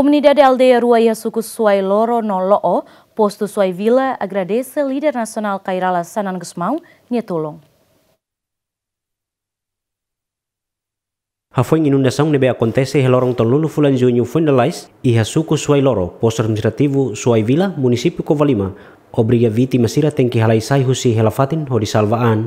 Comunidade Aldeia ruaya suku Suai Loro Noloo, Postu Suai Vila, agradece líder nasional Kairala Sanan Gusmão, Nietulong. Hafoi inundação nebe acontece lorong tolulu fulan junho fundalais e suku suai loro, posto administrativo suai vila, município Covalima. Obriga vítima sira tem que halaisai husi helafatin hori salvaan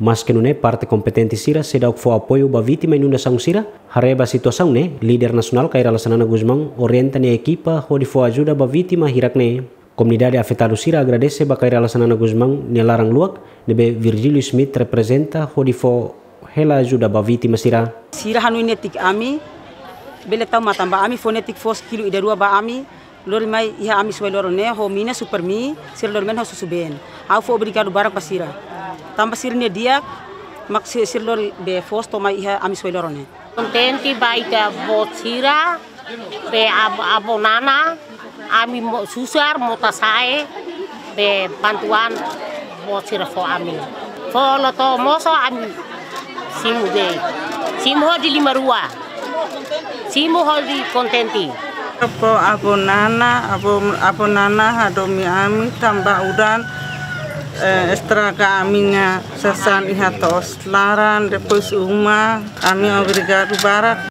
mas que não é parte competente sira se dá o apoio ba vítima inundação sira hareba situação né líder nacional Kairala Lasanana Guzmão orienta ne equipa ho de ajuda ba vítima hirak né comunidade afetado sira agradece ba Kairala Lasanana Guzmão ne larang luak nebe Virgilio Smith representa hodi de hela ajuda ba vítima sira sira hanu netik tik ami bele tau matamba ami fonetik fos kilo ida dua ba ami lor mai iha ami suai lor ne ho mina super mi sir lor men ho susu ben au fo obrigado barak pasira tam pasir ne dia mak sir lor be fos to mai iha ami suai lor ne contenti baita botira be abonana ami mo susar mo tasae be bantuan botira fo ami fo lo to moso ami simu de simu ho di lima rua simu ho di contenti apo abo nana abo abo nana hadomi ami tambah udan eh, sesan aminya sasan ihato laran depus uma ami obrigado barak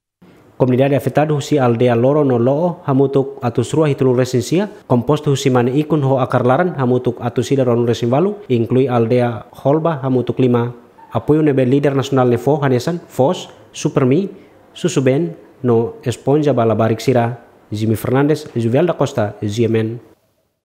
Comunidade afetada husi aldea loro no loo hamutuk atus ruah hitulun resinsia, kompost husi mane ikun ho akar laran hamutuk atus sida ronun resin balu, inklui aldea holba hamutuk lima. Apoio nebe lider nasional nefo hanesan, fos, supermi, susuben, no esponja bala barik sira. Jimmy Fernandes, Juvial da Costa, Ziemen.